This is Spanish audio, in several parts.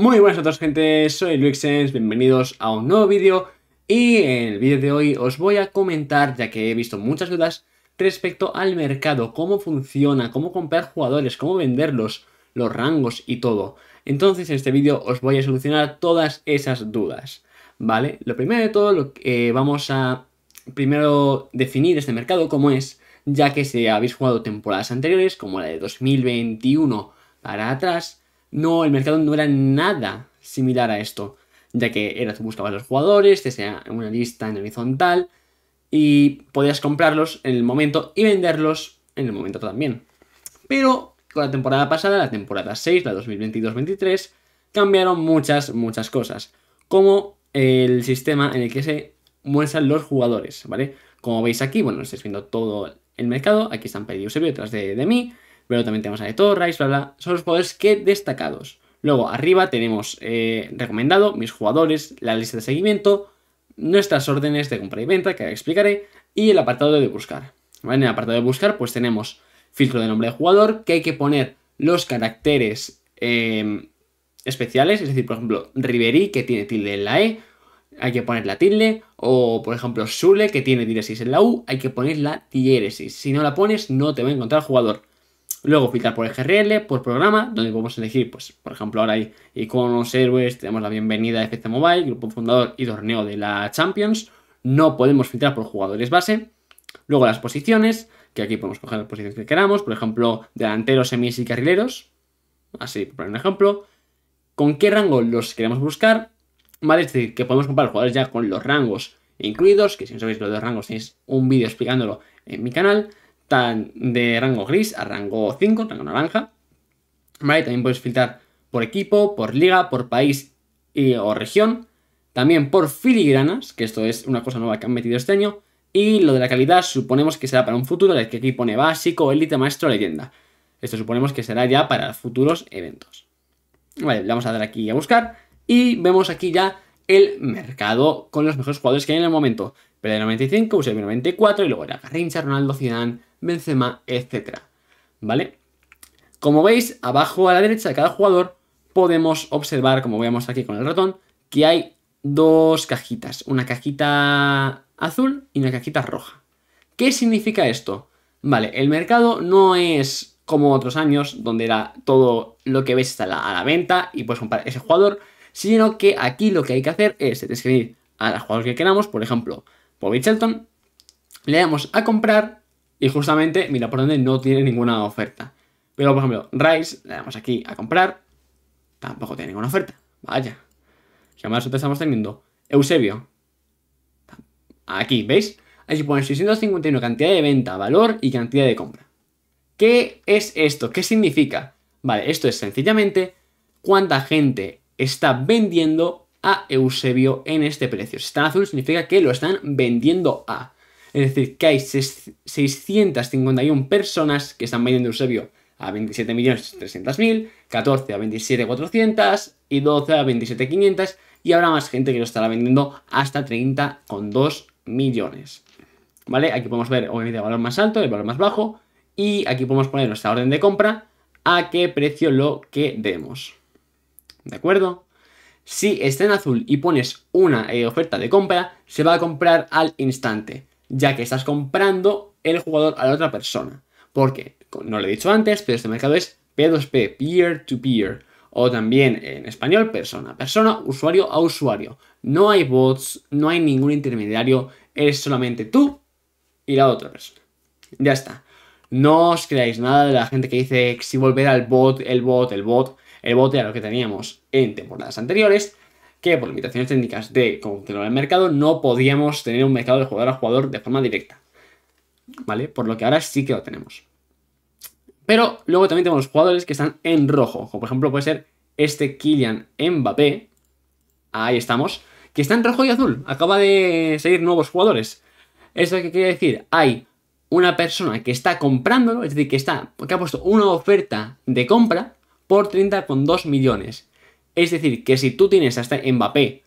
Muy buenas a todos gente, soy Luixens, bienvenidos a un nuevo vídeo y en el vídeo de hoy os voy a comentar, ya que he visto muchas dudas respecto al mercado, cómo funciona, cómo comprar jugadores, cómo venderlos, los rangos y todo. Entonces en este vídeo os voy a solucionar todas esas dudas, ¿vale? Lo primero de todo, lo que eh, vamos a primero definir este mercado cómo es, ya que si habéis jugado temporadas anteriores, como la de 2021 para atrás, no, el mercado no era nada similar a esto, ya que era tú buscabas los jugadores, te sea una lista en horizontal, y podías comprarlos en el momento y venderlos en el momento también. Pero con la temporada pasada, la temporada 6, la 2022-23, cambiaron muchas, muchas cosas, como el sistema en el que se muestran los jugadores, ¿vale? Como veis aquí, bueno, estáis viendo todo el mercado, aquí están pedidos y detrás de, de mí, pero también tenemos a de torres, bla, bla. Son los jugadores que destacados. Luego arriba tenemos eh, recomendado, mis jugadores, la lista de seguimiento, nuestras órdenes de compra y venta, que explicaré, y el apartado de buscar. En el apartado de buscar pues tenemos filtro de nombre de jugador, que hay que poner los caracteres em, especiales, es decir, por ejemplo, Riveri, que tiene tilde en la E, hay que poner la tilde, o por ejemplo, Sule, que tiene diéresis en la U, hay que poner la diéresis. Si no la pones, no te va a encontrar el jugador. Luego filtrar por GRL, por programa, donde podemos elegir, pues, por ejemplo, ahora hay iconos, héroes, tenemos la bienvenida de FC Mobile, grupo fundador y torneo de la Champions. No podemos filtrar por jugadores base. Luego las posiciones, que aquí podemos coger las posiciones que queramos, por ejemplo, delanteros, semis y carrileros. Así, por un ejemplo. ¿Con qué rango los queremos buscar? Vale, es decir, que podemos comprar jugadores ya con los rangos incluidos, que si no sabéis lo de los rangos tenéis un vídeo explicándolo en mi canal de rango gris a rango 5, rango naranja. También puedes filtrar por equipo, por liga, por país y, o región. También por filigranas, que esto es una cosa nueva que han metido este año. Y lo de la calidad suponemos que será para un futuro, que aquí pone básico, élite, maestro, leyenda. Esto suponemos que será ya para futuros eventos. Vale, le vamos a dar aquí a buscar y vemos aquí ya el mercado con los mejores jugadores que hay en el momento. Pero de 95, usé 94 y luego era Garrincha, Ronaldo, Zidane, Benzema, etcétera. ¿Vale? Como veis, abajo a la derecha de cada jugador podemos observar, como veamos aquí con el ratón, que hay dos cajitas, una cajita azul y una cajita roja. ¿Qué significa esto? Vale, el mercado no es como otros años, donde era todo lo que ves a la, a la venta y puedes comprar ese jugador, sino que aquí lo que hay que hacer es escribir a los jugadores que queramos, por ejemplo, Bobby Shelton, le damos a comprar y justamente, mira por dónde no tiene ninguna oferta. Pero, por ejemplo, Rice, le damos aquí a comprar. Tampoco tiene ninguna oferta. Vaya. ¿Qué más estamos teniendo? Eusebio. Aquí, ¿veis? se pone 651 cantidad de venta, valor y cantidad de compra. ¿Qué es esto? ¿Qué significa? Vale, esto es sencillamente cuánta gente está vendiendo a Eusebio en este precio. Si está en azul significa que lo están vendiendo a. Es decir, que hay 651 personas que están vendiendo Eusebio a 27.300.000, 14 a 27.400 y 12 a 27.500 y habrá más gente que lo estará vendiendo hasta 30,2 millones. ¿Vale? Aquí podemos ver obviamente el valor más alto, el valor más bajo y aquí podemos poner nuestra orden de compra a qué precio lo queremos. ¿De acuerdo? Si está en azul y pones una eh, oferta de compra, se va a comprar al instante ya que estás comprando el jugador a la otra persona. Porque, no lo he dicho antes, pero este mercado es P2P, peer-to-peer, o también en español, persona a persona, usuario a usuario. No hay bots, no hay ningún intermediario, eres solamente tú y la otra persona. Ya está. No os creáis nada de la gente que dice si volver al bot, el bot, el bot. El bot era lo que teníamos en temporadas anteriores, que por limitaciones técnicas de cómo del el mercado no podíamos tener un mercado de jugador a jugador de forma directa. ¿Vale? Por lo que ahora sí que lo tenemos. Pero luego también tenemos jugadores que están en rojo, como por ejemplo puede ser este Kylian Mbappé. Ahí estamos. Que está en rojo y azul. Acaba de salir nuevos jugadores. ¿Eso qué quiere decir? Hay una persona que está comprándolo, es decir, que, está, que ha puesto una oferta de compra por 30,2 millones. Es decir, que si tú tienes hasta este Mbappé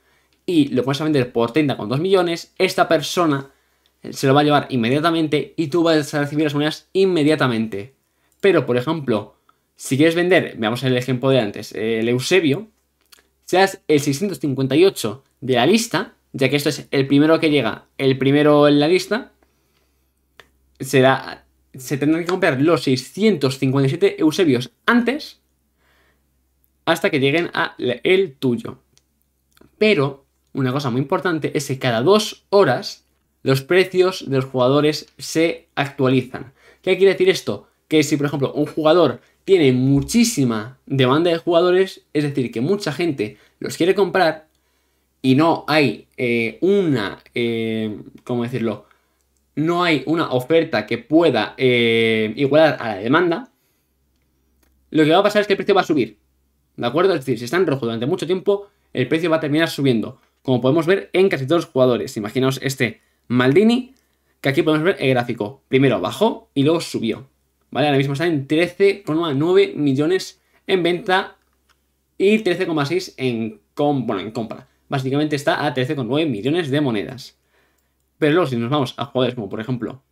y lo puedes a vender por con 2 millones, esta persona eh, se lo va a llevar inmediatamente y tú vas a recibir las monedas inmediatamente. Pero, por ejemplo, si quieres vender, veamos el ejemplo de antes, el Eusebio, seas el 658 de la lista, ya que esto es el primero que llega, el primero en la lista, será, se tendrán que comprar los 657 Eusebios antes hasta que lleguen a el tuyo. Pero una cosa muy importante es que cada dos horas los precios de los jugadores se actualizan. ¿Qué quiere decir esto? Que si por ejemplo un jugador tiene muchísima demanda de jugadores, es decir, que mucha gente los quiere comprar y no hay eh, una, eh, ¿cómo decirlo? No hay una oferta que pueda eh, igualar a la demanda, lo que va a pasar es que el precio va a subir. ¿De acuerdo? Es decir, si están en rojo durante mucho tiempo, el precio va a terminar subiendo, como podemos ver en casi todos los jugadores. Imaginaos este Maldini, que aquí podemos ver el gráfico. Primero bajó y luego subió. ¿Vale? Ahora mismo está en 13,9 millones en venta y 13,6 en, bueno, en compra. Básicamente está a 13,9 millones de monedas. Pero luego si nos vamos a jugadores como por ejemplo,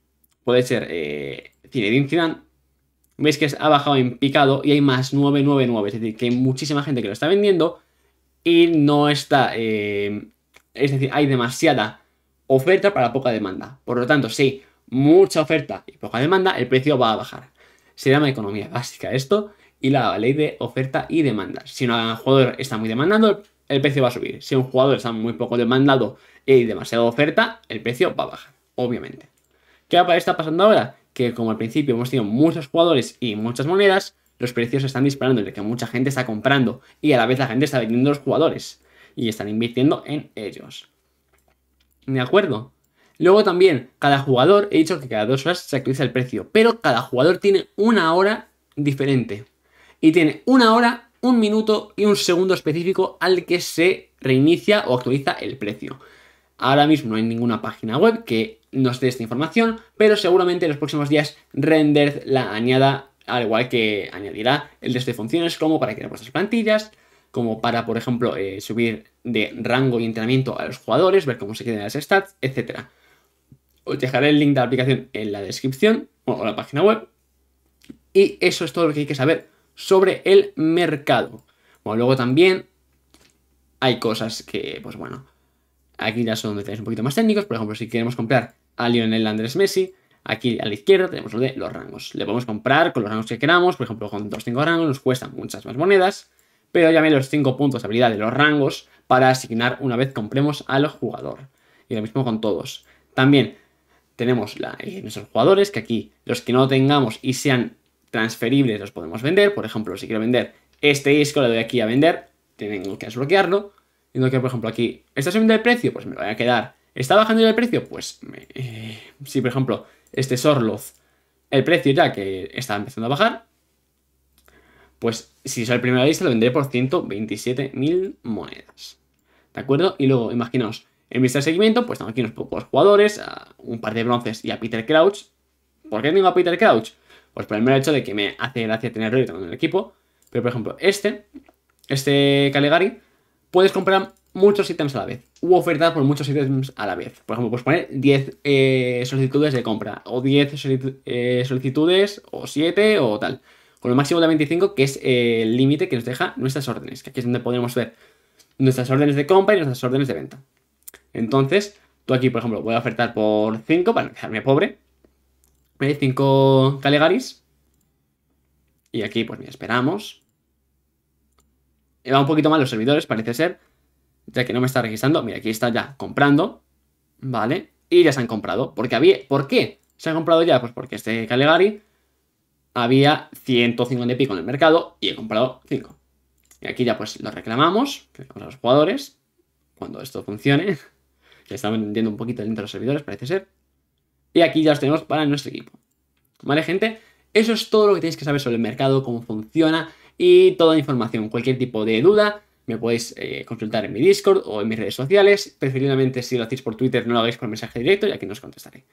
puede ser eh, Zidane, veis que ha bajado en picado y hay más 999, es decir, que hay muchísima gente que lo está vendiendo y no está, eh, es decir, hay demasiada oferta para poca demanda. Por lo tanto, si mucha oferta y poca demanda, el precio va a bajar. Se llama economía básica esto y la ley de oferta y demanda. Si un jugador está muy demandado, el precio va a subir. Si un jugador está muy poco demandado y demasiada oferta, el precio va a bajar, obviamente. ¿Qué está pasando ahora? que como al principio hemos tenido muchos jugadores y muchas monedas, los precios están disparando de que mucha gente está comprando y a la vez la gente está vendiendo los jugadores y están invirtiendo en ellos. ¿De acuerdo? Luego también, cada jugador, he dicho que cada dos horas se actualiza el precio, pero cada jugador tiene una hora diferente. Y tiene una hora, un minuto y un segundo específico al que se reinicia o actualiza el precio. Ahora mismo no hay ninguna página web que nos dé esta información, pero seguramente en los próximos días Render la añada, al igual que añadirá el de de funciones como para crear vuestras plantillas, como para, por ejemplo, eh, subir de rango y entrenamiento a los jugadores, ver cómo se quedan las stats, etc. Os dejaré el link de la aplicación en la descripción o la página web. Y eso es todo lo que hay que saber sobre el mercado. luego también hay cosas que, pues bueno, Aquí ya son tenéis un poquito más técnicos. Por ejemplo, si queremos comprar a Lionel Andrés Messi, aquí a la izquierda tenemos lo de los rangos. Le podemos comprar con los rangos que queramos. Por ejemplo, con 2-5 rangos nos cuestan muchas más monedas. Pero ya ven los 5 puntos de habilidad de los rangos para asignar una vez compremos al jugador. Y lo mismo con todos. También tenemos eh, nuestros jugadores, que aquí los que no tengamos y sean transferibles los podemos vender. Por ejemplo, si quiero vender este disco, le doy aquí a vender, tengo que desbloquearlo yendo que, por ejemplo, aquí, ¿está subiendo el precio? Pues me lo voy a quedar. ¿Está bajando el precio? Pues, eh, si por ejemplo, este Sorloth, el precio ya que está empezando a bajar, pues si soy el primero de la lista lo venderé por 127.000 monedas. ¿De acuerdo? Y luego, imaginaos, en vista de seguimiento, pues tengo aquí unos pocos jugadores, un par de bronces y a Peter Crouch. ¿Por qué tengo a Peter Crouch? Pues por el mero hecho de que me hace gracia tenerlo y en el equipo. Pero por ejemplo, este, este Calegari, puedes comprar muchos ítems a la vez u ofertar por muchos ítems a la vez. Por ejemplo, puedes poner 10 eh, solicitudes de compra o 10 eh, solicitudes o 7 o tal. Con un máximo de 25 que es eh, el límite que nos deja nuestras órdenes, que aquí es donde podemos ver nuestras órdenes de compra y nuestras órdenes de venta. Entonces, tú aquí, por ejemplo, voy a ofertar por 5 para dejarme pobre. 5 Calegaris. Y aquí, pues mira, esperamos. Eh, va un poquito mal los servidores, parece ser. Ya que no me está registrando. Mira, aquí está ya comprando. ¿Vale? Y ya se han comprado. Porque había, ¿Por qué se han comprado ya? Pues porque este Calegari había 150 pico en el mercado y he comprado 5. Y aquí ya pues lo reclamamos, a los jugadores, cuando esto funcione. Ya estamos vendiendo un poquito dentro de los servidores, parece ser. Y aquí ya los tenemos para nuestro equipo. ¿Vale, gente? Eso es todo lo que tenéis que saber sobre el mercado, cómo funciona, y toda la información, cualquier tipo de duda, me podéis eh, consultar en mi Discord o en mis redes sociales. Preferiblemente si lo hacéis por Twitter, no lo hagáis por mensaje directo, ya que no os contestaré.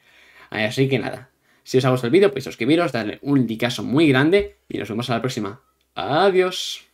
Eh, así que nada, si os ha gustado el vídeo, pues suscribiros, darle un dicaso muy grande y nos vemos a la próxima. Adiós.